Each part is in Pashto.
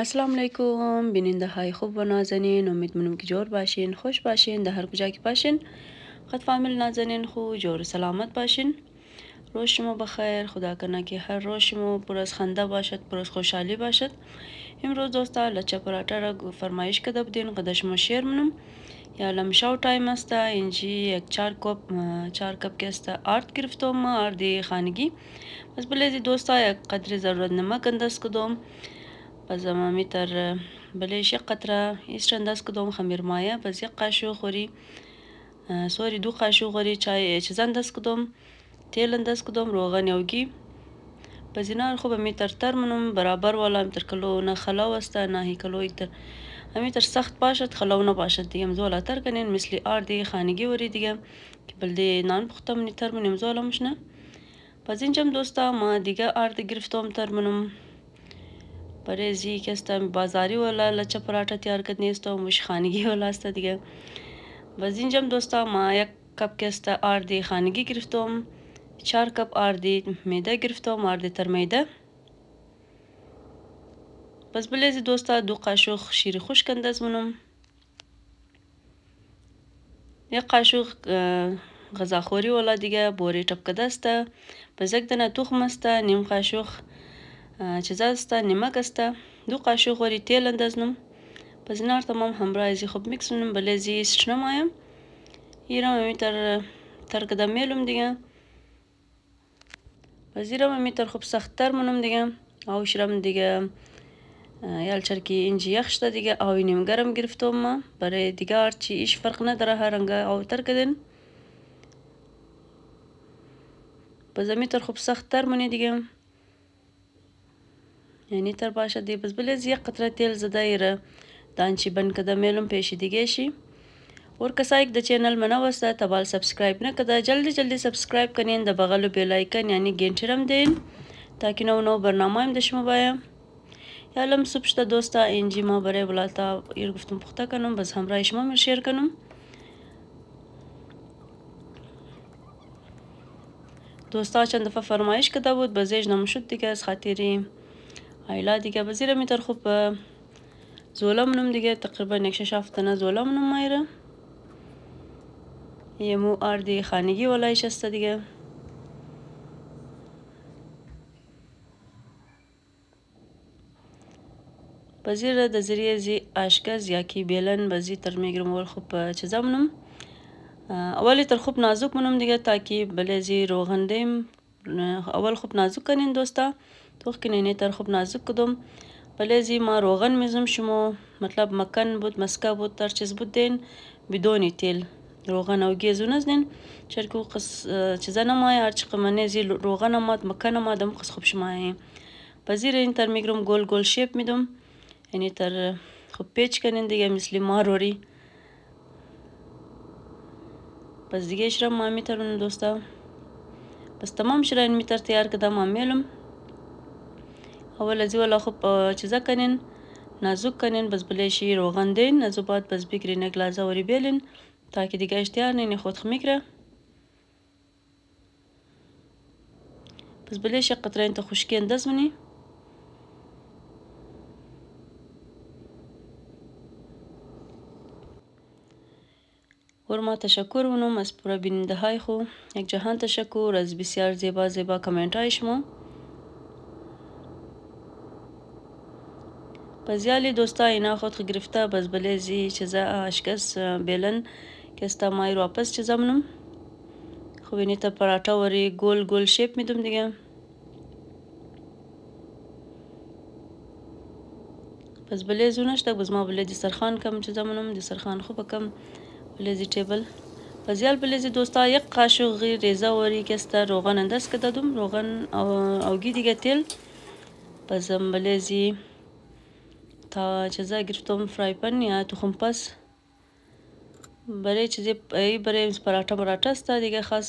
अस्सलाम वालेकुम बिनिंदा हाय खूब नाजनीन उम्मीद मनम की जोर बाशिन खुश बाशिन दहर गुजा की बाशिन ख़त फामिल नाजनीन खो जोर सलामत बाशिन रोज़ शमो बखैर खुदा करना कि हर रोज़ शमो पुरस खंदा बाशत पुरस खुशहाली बाशत इमरोज़ दोस्ता लच्छा पराठा रग फरमाइश कदब दिन कदश शेर मनम या लमशाओ टाइम अस्ता इंजी एक चार कप चार कप के अस्ता आर्ट गिरफ्तोम आर्दी खानगी बस भले दोस्ता एक कदर ज़रूरत नमक अंदस कदोम bazamometr Böyle qatra İsranda skidom xamirmaya bazi qaşu xori sori du qaşu xori çay çizanda skidom تیلنده سکدوم روغن یوګي په زینار خو به می تر تر منم برابر ولم تر کلو نه خلا وسته نه هی کلو ایت همی تر سخت باشد خلاو نه باشد دیم زولا تر کنین مثلی آر دی خانگی وری دیگه که بلده نان پختم نی تر منم زولا مشنه پس اینجم دوستا ما دیگه آر دی گرفتم تر منم Parayızıyken bazari ola laça paratha tiyar kadne istem muşhanigi ola asta diye. Bazincem dostum maya kap kesta ardi hanigi girftom. Çar kap ardi meyda girftom ardi tar meyda. بس بلازي دوستا دو قاشوخ شيري خوش كنداز منهم یه قاشوخ غذاخوری والا دیگه بوری چپکده است بزک دنه تخم است نیم قاشوخ چيزاستا نمكستا دو قاشو غوري تيل اندازنم بزنار تمام همرايزي خب ميكسنم بلزي سچنمايم يرم ميتر ترکده میلوم دیگه بزیرم میتر خوب سختتر مونم دیگه آوشرم دیگه یالچرکی اینجی یخشتا دیگه آوی نیمگرم گرفتم ما برای دیگه هرچی ایش فرق نداره هرنگه آو تر کدن بزا میتر خوب سختتر مونه دیگه Yani tırbaşa deyip biliriz ya kıtra tel zıdayırı. دانچی بند کده میلم پیشیدگی شي اور کسایک د چینل منه وسته تبال سبسکرایب نه کده جلدی جلدی سبسکرایب کنین د بغل بیل آیکن یعنی گینټرم دین تاکي نو نو برنامه هم د شما بایم یالم سبشته دوستا انجی ما برای ولاتا ایر گفتم پخته کنم بس همراه شما می شیر کنم دوستا چند دفعه فرمایش کده بود بزیج نمشد دیگه از خاطری Aylar diye bazıları mi tarafı be. Zorlamanım diye takriben yaklaşık şaftana zorlamanım ayrı. یه مو آردی خانگی ولایش است دیگه بزیر د زریه زی اشکز یا کی بیلن بزی تر میگرم ول خوب چزمنم اولی تر خوب نازک منم دیگه تاکي بلې زی روغندیم اول خوب نازک کنین دوستا تۆخکینێنێ تەرخب نازک کدم بەلێزی ما ڕۆغەن میزم شم و مطلب مەکەن بود مەسکە بود تەرچز بود دێن بدۆنی تێل ڕۆغەنە و گێز و نزنین چرک و چزە نەمایە هەرچقمەێزی ڕۆغەنەمات مەکەنەمادەم قس خوبشمایە بەزیرین تەرمیگرم گۆل گۆل شێپ میدم ئەنی تەر خوب پێچکەنین دیگە میسلیما ڕۆری بەس دیگەشرە مامی تەرون دۆستە بەس تەمام شرین میتەر تیار کەدا مامێلم هو الذي ولا خب چیزکنین نازکنین بزبلیشی روغندین نزوبات bezbikirine glazavori belin Takı diğer iştiyarnini xod xmikre. Bezbeleşi qatreyn ta xuşkiyen dazmini. ورما تشکر ونم از پورا بیننده های خو یک جهان تشکر از بسیار زیبا زیبا کامنت هایشمو Paziyalî dostayîna xwe dixegirifta bezbelê zî çize a eşkes bêlin kesta mayî rapez çize min im. Xwînî te perata werî gol gol şêp midim dige. پس بلې زونه شته بس ما بلې د سرخان کم چې زمونم د سرخان خو په کم بلې زی ټیبل پس یال بلې زی دوستا یک قاشق غیر ریزه وری کسته روغن اندس کده دوم روغن او اوګی دیگه تیل پس هم بلې زی 제자 گرفتم فرایپن یا تخم پس برای چیزی برای پراتا مراتا است دیگه خاص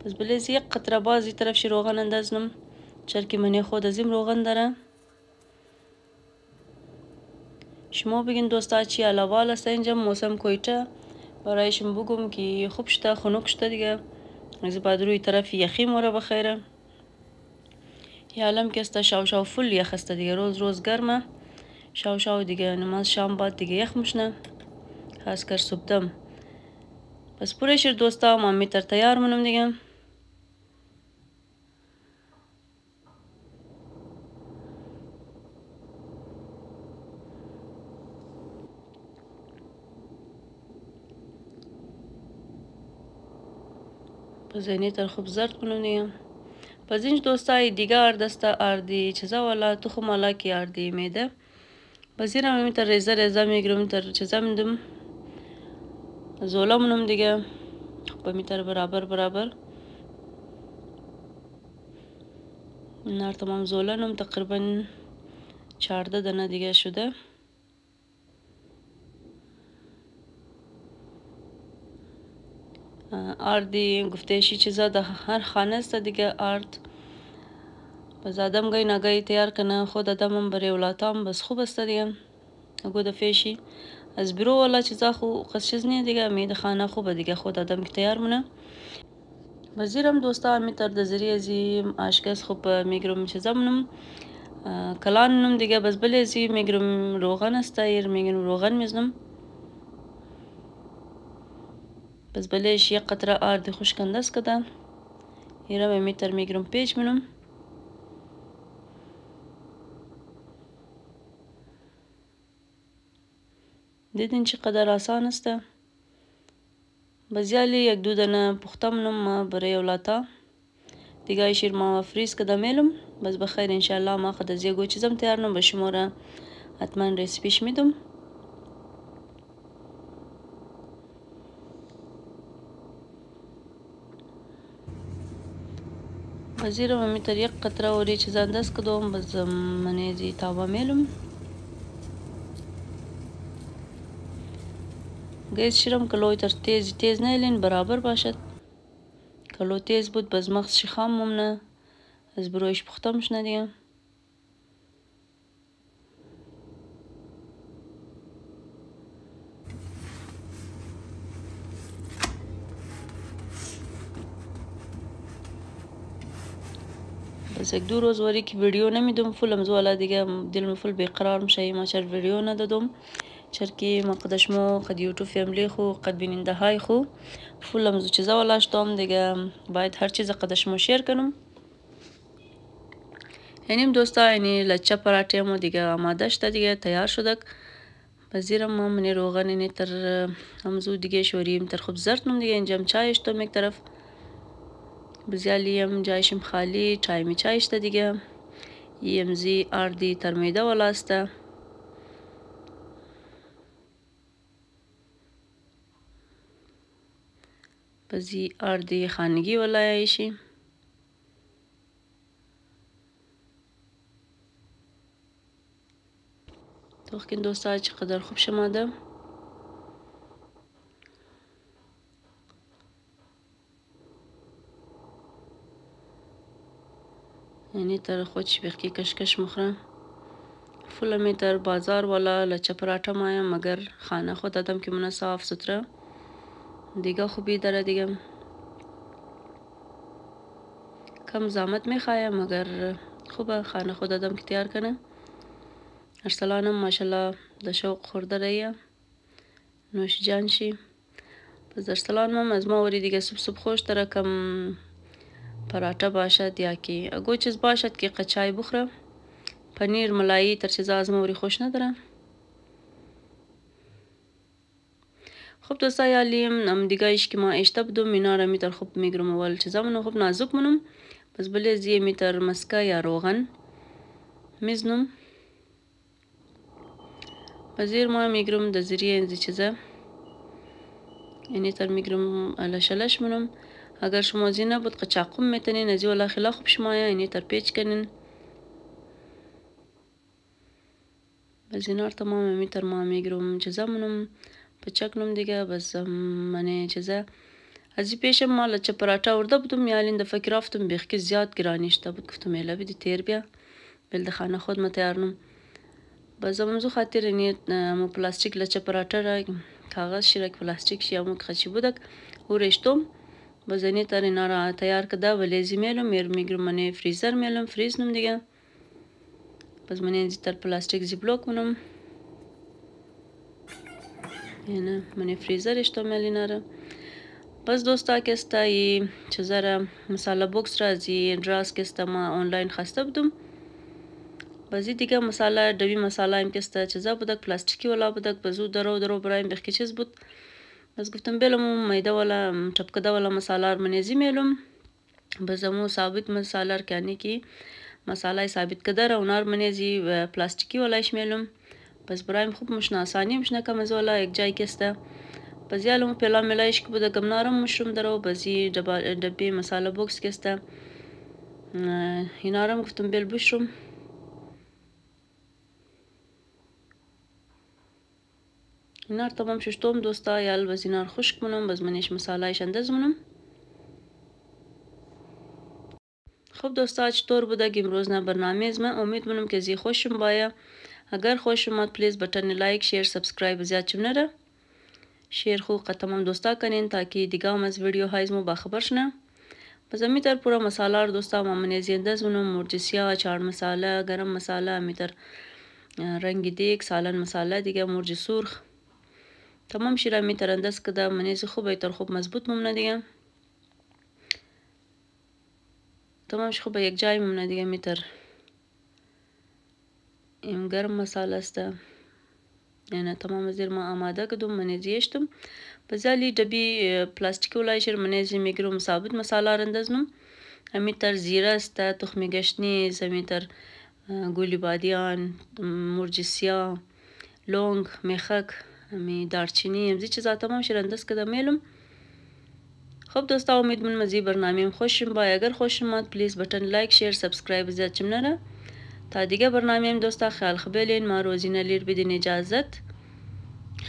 پس بلیز یک قطره بازی طرف شی روغن اندازنم چرکی منی خود ازیم روغن داره شما بگین دوستا چی علاوه است اینجا موسم کویچه برایشم بگم که خوب شده خنک شده دیگه از بعد روی طرف یخی مورا بخیره Yalım keste şavşav full yaxeste diye roz roz germe. Şavşav diye namaz şambat diye yaxmışne. Haskar subdam. پس پوره شیر دوستا ما میتر تیار منم دیگه پس زینی تر خوب زرد کنم دیگه پزینج دوستای دیگه اردسته اردی چزا والا تو خو اردی میده پزینا می تر ریزه ریزه میگیرم تر چزا مدم زولا منم دیگه پا خب تر برابر برابر نار تمام زولا نم تقریبا چارده دنه دیگه شده آردی گفته شی چیزا در هر خانه است دیگه آرد بس آدم گای نگای تیار کنه خود آدمم برای ولاتام بس خوب است دیگه اگو دفعه شی از برو والا چیزا خو قصیز نیه دیگه می خانه خوبه دیگه خود آدم که تیار مونه وزیرم دوستا می تر دزری ازی آشکس خوب میگرم چیزا منم کلان نم دیگه بس بله ازی میگرم روغن استایر میگرم روغن میزنم Bezbeleş yakatra ardı hoşkandas kada. İrame meter migrum page minum. دیدین چې قدر آسان است بزیالی یک دو دنه پختم نم برای اولاتا دیگه شیر ما فریز کده میلم بس بخیر انشاءالله ما خدا زیگو چیزم تیار نم به شما را حتما ریسپیش میدم وزیرم همی طریق قطره و چیزاندست کدوم به زمانه زی تابا میلم گیز شیرم کلوی تر تیز تیز نیلین برابر باشد کلو تیز بود بز مغز شخام ممنه از برویش پختم شنه دیگه یک دو روز واری که ویدیو نمیدم فول امزو حالا دیگه دلم فول بیقرار میشه ما چر ویدیو ندادم چرکی ما قدش مو قد یوتیوب فیملی خو قد بیننده های خو فول امزو چیزا والا شتم دیگه باید هر چیز قدش مو شیر کنم اینیم دوستا یعنی لچه پراته مو دیگه آماده شده دیگه تیار شدک بزیرم ما منی روغن اینی تر امزو دیگه شوریم تر خوب زرد نم دیگه انجام چایش تو یک طرف Bize cayşım hali çayımı çay işte dige. Yemzi ardi termide valasta. بزی اردی خانگی ولایشی توخکن دوستا چقدر خوب شماده متر خوچ بخکی کشکش مخره فل متر بازار والا لچپراټه مایم مگر خانه خود دادم که منه صاف سوتره دیگه خوبی داره دیگه کم زحمت میخوایم مگر خوبه خانه خود دادم که تیار کنه ارسلانم ماشاءالله د شوق خورده ریه نوش جان شي پس ارسلان هم از ما وری دیگه صبح صبح خوش داره کم پراټه باشد یا کی اگو چیز باشد که قچای بخوره پنیر ملایی تر چیز از موری خوش ندارم خب دوستای عالیم ام دیگه ایش که ما اشتب دوم اینا را میتر خوب میگرم اول چیزا منو خوب نازک منم بس بله زیه میتر مسکه یا روغن میزنم بزیر ما میگرم د زریه انزی چیزه یعنی تر میگرم الش الش منم Eğer şuma zî nebûd qiçaqûm mêtinê nezî wela xîlaxû pişmaya înê terpêç kinin. بزینار تمام می ترما میگیرم چیزا منم پچک نم دیگه بس منه چیزا ازی پیشم مال چه پراتا ورده بودم یالین دفعه که رفتم بیخ که زیاد گرانیشتا بود گفتم ایلا بیدی تیر بیا بلده خانه خود متیار نم بس امزو خاطر اینی مو پلاستیک لچه پراتا را کاغذ شیرک پلاستیک شیا مو خشی بودک و رشتم Bazenit arinara tayarkıda ve lezimelum yer migrumane freezer melum freeze num diye. Bazmane zitar plastik ziplock munum. یعنی منی فریزرش ته ملی نره بس دوستا کې ستای چې زره مساله بوکس راځي ډراس کې ستا ما آنلاین خسته بدم بزی دیگه مساله دوی مساله ایم کې ستا چې زه بدک پلاستیکی ولا بدک بزو درو درو برایم بخکې چیز بود از بلمو ميدولة çapkı dawala masalar menezîmelim bi zemû sabit masalar kanîkî masalay e sabit kidar ew nar menezî plastikî wela işmelim bes birayim xub muşna asanî muşneka mezwala yekcayî keste بەز یا لەم پێلا مێلایشک بدە گەمنارم مشم دەرەوە بەزی دەبێ مەسالە بۆکس کەستە هینارم گفتم بێل بشم Şunlar tamam şuştum dosta yal bazinar hoş bunum bazmaneş masala işendez bunum. خب دوستا چطور بوده که امروز نه برنامه من امید منم که زی خوشم باید اگر خوش اومد پلیز بٹن لایک شیئر سبسکرایب زیاد چمنره شیر خوق تمام دوستا کنین تاکه دیگه هم از ویدیو هایز مو باخبر شنه پس امی تر پورا مساله رو دوستا مامنه زینده زونم مرچ سیاه چار مساله گرم مساله امی تر رنگ دیگ سالن مساله دیگه مرچ سرخ Tamam şirami tarandas kadar manezi خوب ay tarhub mazbut mumna diye. تمام خوب یک جای مونه دیگه میتر این گرم مساله است یعنی تمام زیر ما آماده کدوم منیزیشتم بزالی دبی پلاستیک ولایشر منیزی میگرم ثابت مساله رندزنم امیتر زیره است تخمی گشنی زمیتر گولی بادیان مرجسیا لونگ میخک همین دارچینی همزی چیزا هم شرندس کدام میلم خب دوستا امید من مزید برنامه هم خوشم بای اگر خوشم آمد پلیز بٹن لایک شیر سبسکرایب زیاد چم نره تا دیگه برنامه هم دوستا خیال خبیلین ما روزی نلیر بدین اجازت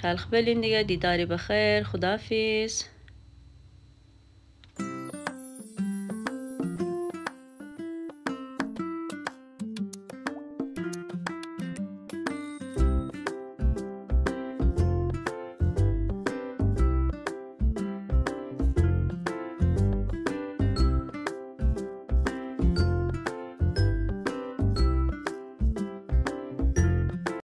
خیال خبیلین دیگه دیداری بخیر خدافیز